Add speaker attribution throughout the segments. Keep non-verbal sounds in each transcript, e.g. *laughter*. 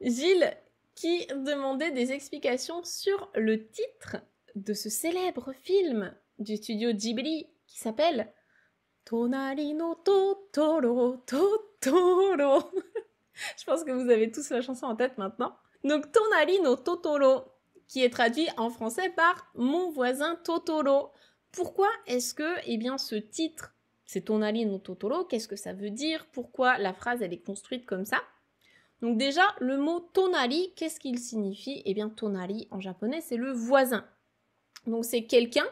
Speaker 1: Gilles qui demandait des explications sur le titre de ce célèbre film du studio Ghibli qui s'appelle Tonari no Totoro Totoro. *laughs* Je pense que vous avez tous la chanson en tête maintenant. Donc Tonari no Totoro qui est traduit en français par Mon voisin Totoro. Pourquoi est-ce que eh bien ce titre c'est Tonari no Totoro, qu'est-ce que ça veut dire Pourquoi la phrase elle est construite comme ça donc déjà, le mot tonari, qu'est-ce qu'il signifie Eh bien, tonari en japonais, c'est le voisin. Donc c'est quelqu'un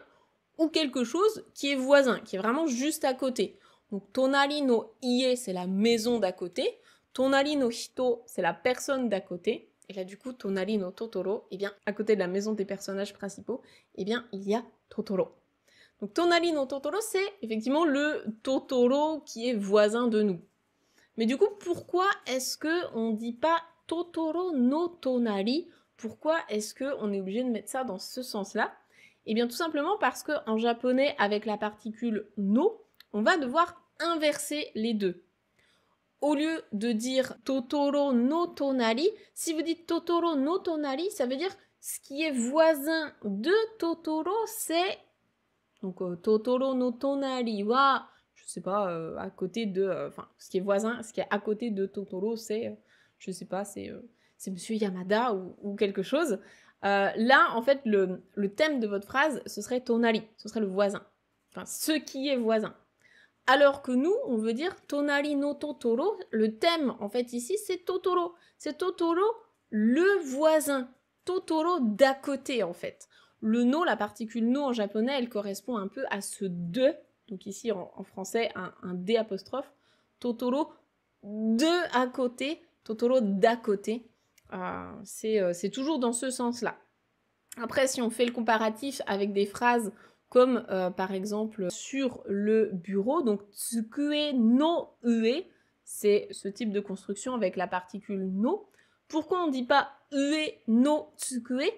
Speaker 1: ou quelque chose qui est voisin, qui est vraiment juste à côté. Donc tonari no ie, c'est la maison d'à côté. Tonari no hito, c'est la personne d'à côté. Et là, du coup, Tonari no Totoro, eh bien, à côté de la maison des personnages principaux, eh bien, il y a Totoro. Donc, Tonari no Totoro, c'est effectivement le Totoro qui est voisin de nous. Mais du coup, pourquoi est-ce que on dit pas Totoro no Tonari Pourquoi est-ce que on est obligé de mettre ça dans ce sens-là Eh bien, tout simplement parce qu'en japonais, avec la particule no, on va devoir inverser les deux. Au lieu de dire Totoro no Tonari, si vous dites Totoro no Tonari, ça veut dire ce qui est voisin de Totoro, c'est donc euh, Totoro no Tonari wa sais pas, euh, à côté de. Euh, enfin, ce qui est voisin, ce qui est à côté de Totoro, c'est. Euh, je sais pas, c'est. c'est Monsieur Yamada ou, quelque chose. là, en fait, le, le thème de votre phrase, ce serait tonari, ce serait le voisin. Enfin, ce qui est voisin. Alors que nous, on veut dire Tonari no Totoro. Le thème, en fait, ici, c'est Totoro. C'est Totoro, le voisin. Totoro d'à côté, en fait. Le no, la particule no en japonais, elle correspond un peu à ce de donc ici en, français un, un, D apostrophe, Totoro de à côté, Totoro d'à côté. Euh, euh, c'est toujours dans ce sens-là. Après, si on fait le comparatif avec des phrases comme euh, par exemple sur le bureau, donc tsukue no ue, c'est ce type de construction avec la particule no. Pourquoi on ne dit pas ue no tsukue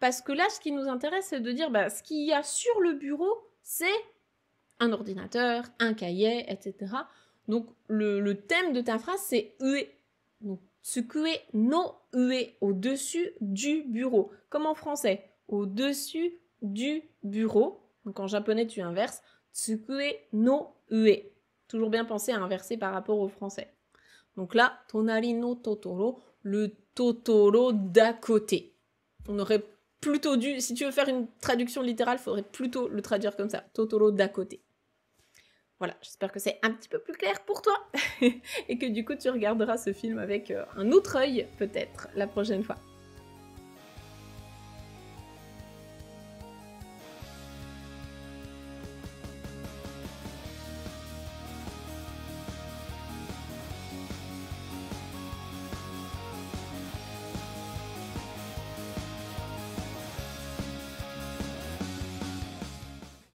Speaker 1: Parce que là, ce qui nous intéresse, c'est de dire bah, ce qu'il y a sur le bureau, c'est un ordinateur, un cahier, etc. Donc le, thème de ta phrase, c'est ue. Donc tsukue no ue, au-dessus du bureau. Comme en français, au-dessus du bureau. Donc en japonais, tu inverses tsukue no ue. Toujours bien penser à inverser par rapport au français. Donc là, tonari no totoro, le totoro d'à côté. On aurait plutôt dû, si tu veux faire une traduction littérale, faudrait plutôt le traduire comme ça, Totoro d'à côté. Voilà, j'espère que c'est un petit peu plus clair pour toi *laughs* et que du coup tu regarderas ce film avec euh, un autre œil peut-être la prochaine fois.